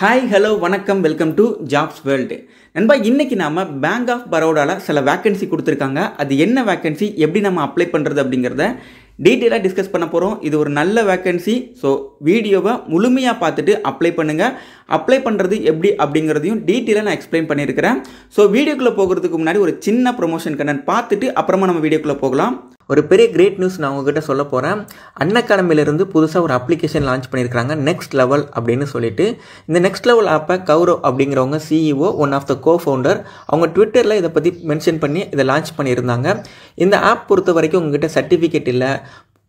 hi hello வணக்கம் welcome to Jobs World நண்பா இன்றைக்கி நாம் பேங்க் ஆஃப் பரோடாவில் சில வேக்கன்சி கொடுத்துருக்காங்க அது என்ன வேக்கன்சி எப்படி நம்ம அப்ளை பண்ணுறது அப்படிங்கிறத டீட்டெயிலாக டிஸ்கஸ் பண்ண போகிறோம் இது ஒரு நல்ல வேக்கன்சி ஸோ வீடியோவை முழுமையாக பார்த்துட்டு அப்ளை பண்ணுங்கள் அப்ளை பண்ணுறது எப்படி அப்படிங்கிறதையும் டீட்டெயிலாக நான் எக்ஸ்பிளைன் பண்ணியிருக்கிறேன் ஸோ வீடியோக்குள்ளே போகிறதுக்கு முன்னாடி ஒரு சின்ன ப்ரொமோஷன் கண்ணன் பார்த்துட்டு அப்புறமா நம்ம வீடியோக்குள்ளே போகலாம் ஒரு பெரிய கிரேட் நியூஸ் நான் உங்ககிட்ட சொல்ல போகிறேன் அன்னக்கிழமையிலேருந்து புதுசாக ஒரு அப்ளிகேஷன் லான்ச் பண்ணியிருக்காங்க நெக்ஸ்ட் லெவல் அப்படின்னு சொல்லிட்டு இந்த நெக்ஸ்ட் லெவல் ஆப்பை கௌரவ் அப்படிங்கிறவங்க CEO one of the cofounder அவங்க ட்விட்டரில் இதை பற்றி மென்ஷன் பண்ணி இதை லான்ச் பண்ணியிருந்தாங்க இந்த ஆப் பொறுத்த வரைக்கும் உங்ககிட்ட சர்டிஃபிகேட் இல்லை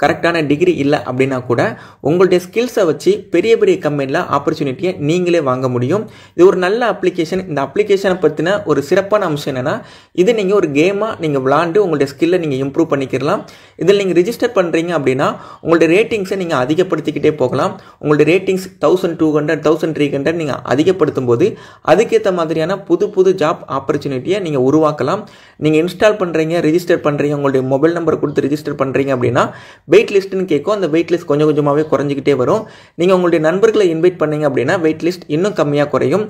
கரெக்டான டிகிரி இல்லை அப்படின்னா கூட உங்களுடைய ஸ்கில்ஸை வச்சு பெரிய பெரிய கம்பெனியில் ஆப்பர்ச்சுனிட்டியை நீங்களே வாங்க முடியும் இது ஒரு நல்ல அப்ளிகேஷன் இந்த அப்ளிகேஷனை பற்றின ஒரு சிறப்பான அம்சம் என்னென்னா இது நீங்கள் ஒரு கேமாக நீங்கள் விளாண்டு உங்களுடைய ஸ்கில்லை நீங்கள் இம்ப்ரூவ் பண்ணிக்கலாம் இதில் நீங்கள் ரிஜிஸ்டர் பண்ணுறீங்க அப்படின்னா உங்களுடைய ரேட்டிங்ஸை நீங்கள் அதிகப்படுத்திக்கிட்டே போகலாம் உங்களுடைய ratings thousand two hundred thousand three hundred நீங்கள் அதிகப்படுத்தும் போது அதுக்கேற்ற மாதிரியான புது புது ஜாப் ஆப்பர்ச்சுனிட்டியை நீங்கள் உருவாக்கலாம் நீங்கள் இன்ஸ்டால் பண்ணுறீங்க ரிஜிஸ்டர் பண்ணுறீங்க உங்களுடைய மொபைல் நம்பர் கொடுத்து ரிஜிஸ்டர் பண்ணுறீங்க அப்படின்னா வெயிட் லிஸ்ட்னு கேட்கும் அந்த வெயிட் லிஸ்ட் கொஞ்சம் கொஞ்சமாகவே குறைஞ்சிக்கிட்டே வரும் நீங்கள் உங்களுடைய நண்பர்களை இன்வைட் பண்ணீங்க அப்படின்னா வெயிட் லிஸ்ட் இன்னும் கம்மியாக குறையும்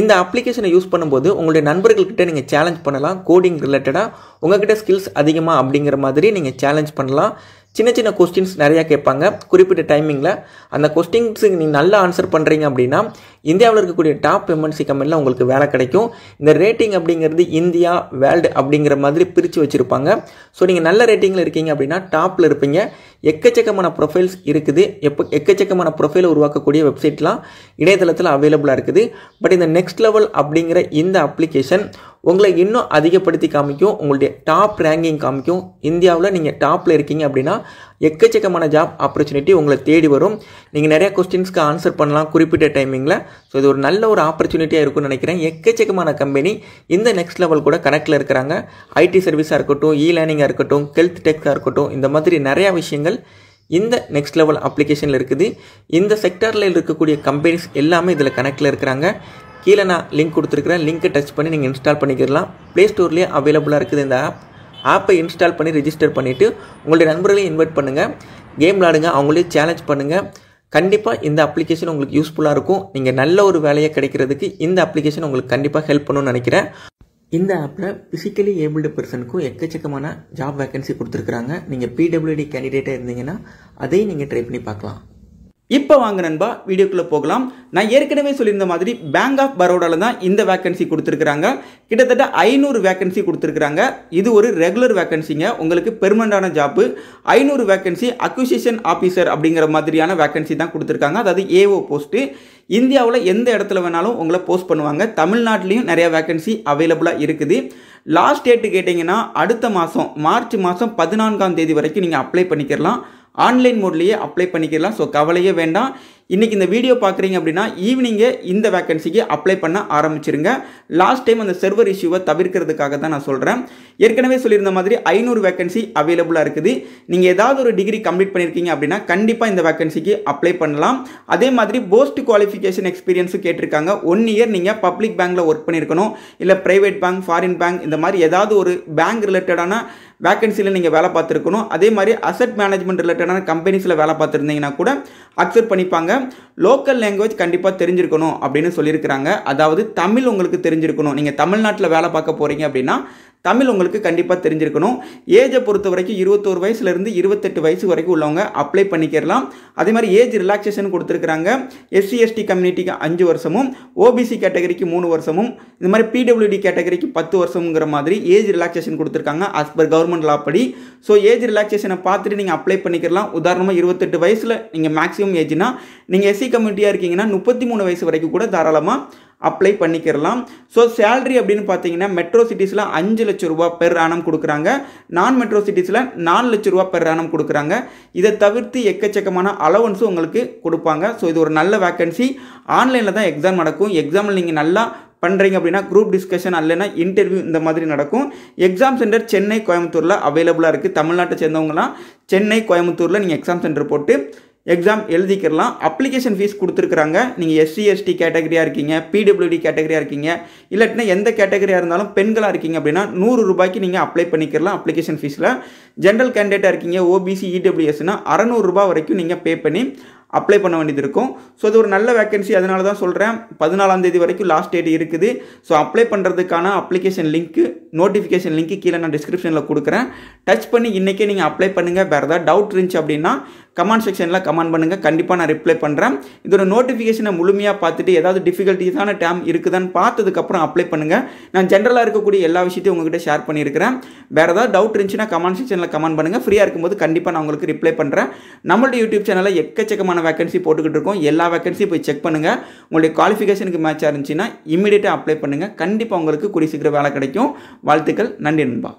இந்த அப்ளிகேஷனை யூஸ் பண்ணும்போது உங்களுடைய நண்பர்கள்கிட்ட நீங்கள் சேலஞ்ச் பண்ணலாம் கோடிங் ரிலேட்டடாக உங்கள்கிட்ட ஸ்கில்ஸ் அதிகமாக அப்படிங்கிற மாதிரி நீங்கள் சேலஞ்ச் பண்ணலாம் சின்ன சின்ன கொஸ்டின்ஸ் நிறையா கேட்பாங்க குறிப்பிட்ட டைமிங்கில் அந்த கொஸ்டின்ஸுக்கு நீங்கள் நல்லா ஆன்சர் பண்ணுறீங்க அப்படின்னா இந்தியாவில் இருக்கக்கூடிய டாப் எம்என்சி கம்பெனியில் உங்களுக்கு வேலை கிடைக்கும் இந்த ரேட்டிங் அப்படிங்கிறது இந்தியா வேர்ல்டு அப்படிங்கிற மாதிரி பிரித்து வச்சுருப்பாங்க ஸோ நீங்கள் நல்ல ரேட்டிங்கில் இருக்கீங்க அப்படின்னா டாப்பில் இருப்பீங்க எக்கச்சக்கமான ப்ரொஃபைல்ஸ் இருக்குது எப்போ எக்கச்சக்கமான ப்ரொஃபைல் உருவாக்கக்கூடிய வெப்சைட்லாம் இணையதளத்தில் அவைலபிளாக இருக்குது பட் இந்த நெக்ஸ்ட் லெவல் அப்படிங்கிற இந்த அப்ளிகேஷன் உங்களை இன்னும் அதிகப்படுத்தி காமிக்கும் உங்களுடைய டாப் ரேங்கிங் காமிக்கும் இந்தியாவில் நீங்கள் டாப்பில் இருக்கீங்க அப்படின்னா எக்கச்சக்கமான ஜாப் ஆப்பர்ச்சுனிட்டி உங்களை தேடி வரும் நீங்கள் நிறைய கொஸ்டின்ஸ்க்கு ஆன்சர் பண்ணலாம் குறிப்பிட்ட டைமிங்கில் ஸோ இது ஒரு நல்ல ஒரு ஆப்பர்ச்சுனிட்டியாக இருக்கும்னு நினைக்கிறேன் எக்கச்சக்கமான கம்பெனி இந்த நெக்ஸ்ட் லெவல் கூட கனெக்டில் இருக்கிறாங்க ஐடி சர்வீஸாக இருக்கட்டும் இ லேர்னிங்காக இருக்கட்டும் ஹெல்த் டெக்ஸாக இருக்கட்டும் இந்த மாதிரி நிறையா விஷயங்கள் இந்த நெக்ஸ்ட் லெவல் அப்ளிகேஷனில் இருக்குது இந்த செக்டரில் இருக்கக்கூடிய கம்பெனிஸ் எல்லாமே இதில் கனெக்டில் இருக்கிறாங்க கீழே நான் லிங்க் கொடுத்துருக்குறேன் லிங்க்கை டச் பண்ணி நீங்கள் இன்ஸ்டால் பண்ணிக்கிறலாம் ப்ளே ஸ்டோர்லேயே அவைலபிளாக இருக்குது இந்த ஆப் ஆப்பை இன்ஸ்டால் பண்ணி ரிஜிஸ்டர் பண்ணிவிட்டு உங்களுடைய நண்பர்களையும் இன்வைட் பண்ணுங்கள் கேம் விளாடுங்க அவங்களையும் சேலஞ்ச் பண்ணுங்கள் கண்டிப்பாக இந்த அப்ளிகேஷன் உங்களுக்கு யூஸ்ஃபுல்லாக இருக்கும் நீங்கள் நல்ல ஒரு வேலையை கிடைக்கிறதுக்கு இந்த அப்ளிகேஷன் உங்களுக்கு கண்டிப்பாக ஹெல்ப் பண்ணணும்னு நினைக்கிறேன் இந்த ஆப்பில் ஃபிசிக்கலி ஏபிள்டு பர்சனுக்கும் எக்கச்சக்கமான ஜாப் வேகன்சி கொடுத்துருக்குறாங்க நீங்கள் பிடபிள்யூடி கேண்டிடேட்டாக இருந்தீங்கன்னா அதையும் நீங்கள் ட்ரை பண்ணி பார்க்கலாம் இப்போ வாங்க நண்பா வீடியோக்குள்ளே போகலாம் நான் ஏற்கனவே சொல்லியிருந்த மாதிரி பேங்க் ஆஃப் பரோடாவில் தான் இந்த வேக்கன்சி கொடுத்துருக்குறாங்க கிட்டத்தட்ட ஐநூறு வேக்கன்சி கொடுத்துருக்குறாங்க இது ஒரு ரெகுலர் வேக்கன்சிங்க உங்களுக்கு பெர்மனண்டான ஜாப்பு ஐநூறு வேக்கன்சி அக்யூசியேஷன் ஆஃபீஸர் அப்படிங்கிற மாதிரியான வேக்கன்சி தான் கொடுத்துருக்காங்க அதாவது ஏஓ போஸ்ட்டு இந்தியாவில் எந்த இடத்துல வேணாலும் உங்களை போஸ்ட் பண்ணுவாங்க தமிழ்நாட்டிலையும் நிறையா வேக்கன்சி அவைலபிளாக இருக்குது லாஸ்ட் டேட்டு கேட்டிங்கன்னா அடுத்த மாதம் மார்ச் மாதம் பதினான்காம் தேதி வரைக்கும் நீங்கள் அப்ளை பண்ணிக்கிறலாம் ஆன்லைன் மோட்லேயே அப்ளை பண்ணிக்கிறலாம் ஸோ கவலையே வேண்டாம் இன்றைக்கி இந்த வீடியோ பார்க்குறீங்க அப்படின்னா ஈவினிங்கே இந்த வேக்கன்சிக்கு அப்ளை பண்ண ஆரம்பிச்சிருங்க லாஸ்ட் டைம் அந்த செர்வர் இஷ்யூவை தவிர்க்கிறதுக்காக தான் நான் சொல்கிறேன் ஏற்கனவே சொல்லியிருந்த மாதிரி ஐநூறு வேக்கன்சி அவைலபிளாக இருக்குது நீங்கள் ஏதாவது ஒரு டிகிரி கம்ப்ளீட் பண்ணியிருக்கீங்க அப்படின்னா கண்டிப்பாக இந்த வேக்கன்சிக்கு அப்ளை பண்ணலாம் அதே மாதிரி போஸ்ட் குவாலிஃபிகேஷன் எக்ஸ்பீரியன்ஸும் கேட்டிருக்காங்க ஒன் இயர் நீங்கள் பப்ளிக் பேங்க்கில் ஒர்க் பண்ணியிருக்கணும் இல்லை ப்ரைவேட் பேங்க் ஃபாரின் பேங்க் இந்த மாதிரி ஏதாவது ஒரு பேங்க் ரிலேட்டடான வேக்கன்சியில் நீங்கள் வேலை பார்த்துருக்கணும் அதே மாதிரி அசட் மேனேஜ்மெண்ட் ரிலேட்டடான கம்பெனிஸில் வேலை பார்த்துருந்தீங்கன்னா கூட அக்செப்ட் பண்ணிப்பாங்க லோக்கல் லேங்குவேஜ் கண்டிப்பாக தெரிஞ்சிருக்கணும் அப்படின்னு சொல்லியிருக்கிறாங்க அதாவது தமிழ் உங்களுக்கு தெரிஞ்சிருக்கணும் நீங்கள் தமிழ்நாட்டில் வேலை பார்க்க போகிறீங்க அப்படின்னா தமிழ் உங்களுக்கு கண்டிப்பாக தெரிஞ்சிருக்கணும் ஏஜை பொறுத்த வரைக்கும் இருபத்தோரு வயசுலேருந்து இருபத்தெட்டு வயசு வரைக்கும் உள்ளவங்க அப்ளை பண்ணிக்கிறலாம் அதே மாதிரி ஏஜ் ரிலாக்ஸேஷன் கொடுத்துருக்குறாங்க எஸ்சி எஸ்டி கம்யூனிட்டிக்கு அஞ்சு வருஷமும் ஓபிசி கேட்டகரிக்கு மூணு வருஷமும் இந்த மாதிரி பிடபிள்யூடி கேட்டகரிக்கு பத்து வருஷம்ங்கிற மாதிரி ஏஜ் ரிலாக்ஸேஷன் கொடுத்துருக்காங்க அஸ் பர் கவர்மெண்ட் லா படி ஸோ ஏஜ் ரிலாக்ஸேஷனை பார்த்துட்டு நீங்கள் அப்ளை பண்ணிக்கிறலாம் உதாரணமாக இருபத்தெட்டு வயசில் நீங்கள் மேக்ஸிமம் ஏஜ்னால் நீங்கள் எஸ்சி கம்யூனிட்டியாக இருக்கீங்கன்னா முப்பத்தி மூணு வயசு வரைக்கும் கூட தாராளமாக அப்ளை பண்ணிக்கிறலாம் ஸோ சேல்ரி அப்படின்னு பார்த்தீங்கன்னா மெட்ரோ சிட்டிஸில் அஞ்சு லட்ச ரூபா பெர் ஆனம் கொடுக்குறாங்க நான் மெட்ரோ சிட்டிஸில் நாலு லட்ச ரூபா பெர் ஆனம் கொடுக்குறாங்க இதை தவிர்த்து எக்கச்சக்கமான அலவன்ஸும் உங்களுக்கு கொடுப்பாங்க ஸோ இது ஒரு நல்ல வேக்கன்சி ஆன்லைனில் தான் எக்ஸாம் நடக்கும் எக்ஸாமில் நீங்கள் நல்லா பண்ணுறீங்க அப்படின்னா குரூப் டிஸ்கஷன் அல்லைனா இன்டர்வியூ இந்த மாதிரி நடக்கும் எக்ஸாம் சென்டர் சென்னை கோயம்புத்தூரில் அவைலபிளாக இருக்குது தமிழ்நாட்டை சேர்ந்தவங்களாம் சென்னை கோயம்புத்தூரில் நீங்கள் எக்ஸாம் சென்டர் போட்டு எக்ஸாம் எழுதிக்கிறலாம் அப்ளிகேஷன் ஃபீஸ் கொடுத்துருக்குறாங்க நீங்கள் எஸ்சி எஸ்டி கேட்டகரியாக இருக்கீங்க பிடபிள்யூடி கேட்டகரியாக இருக்கீங்க இல்லாட்டினா எந்த கேட்டகரியாக இருந்தாலும் பெண்களாக இருக்கீங்க அப்படின்னா நூறு ரூபாய்க்கு நீங்கள் அப்ளை பண்ணிக்கிறலாம் அப்ளிகேஷன் ஃபீஸில் ஜென்ரல் கேண்டிடேட்டாக இருக்கீங்க ஓபிசி இடபிள்யூஎஸ்னால் e அறநூறுரூபா வரைக்கும் நீங்கள் பே பண்ணி அப்ளை பண்ண வேண்டியது இருக்கும் ஸோ அது ஒரு நல்ல வேக்கன்சி அதனால தான் சொல்கிறேன் பதினாலாம் தேதி வரைக்கும் லாஸ்ட் டேட் இருக்குது ஸோ அப்ளை பண்ணுறதுக்கான அப்ளிகேஷன் லிங்க்கு நோட்டிஃபிகேஷன் லிங்க்கு கீழே நான் டிஸ்கிரிப்ஷனில் கொடுக்குறேன் டச் பண்ணி இன்றைக்கே நீங்கள் அப்ளை பண்ணுங்கள் வேறு ஏதாவது டவுட் இருந்துச்சு அப்படின்னா கமெண்ட் செக்ஷனில் கமெண்ட் பண்ணுங்கள் கண்டிப்பாக நான் ரிப்ளை பண்ணுறேன் இதோட நோட்டிஃபிகேஷனை முழுமையாக பார்த்துட்டு ஏதாவது டிஃபிகல்ட்டிஸான டேம் இருக்குதான்னு பார்த்ததுக்கப்புறம் அப்ளை பண்ணுங்கள் நான் ஜென்ரலாக இருக்கக்கூடிய எல்லா விஷயத்தையும் உங்கள்கிட்ட ஷேர் பண்ணியிருக்கிறேன் வேறு ஏதாவது டவுட் இருந்துச்சுன்னா கமெண்ட் செக்ஷனில் கமெண்ட் பண்ணுங்கள் ஃப்ரீயாக இருக்கும்போது கண்டிப்பாக நான் உங்களுக்கு ரிப்ளை பண்ணுறேன் நம்மளோட யூடியூப் சேனலில் எக்கச்சக்கமான வேக்கன்சி போட்டுக்கிட்டு இருக்கோம் எல்லா வேக்கன்சியும் போய் செக் பண்ணுங்கள் உங்களுடைய குவாலிஃபிகேஷனுக்கு மேட்சாக இருந்துச்சுன்னா இமீடியட்டாக அப்ளை பண்ணுங்கள் கண்டிப்பாக உங்களுக்கு கூடிய சீக்கிரம் வேலை கிடைக்கும் வாழ்த்துக்கள் நன்றி நண்பா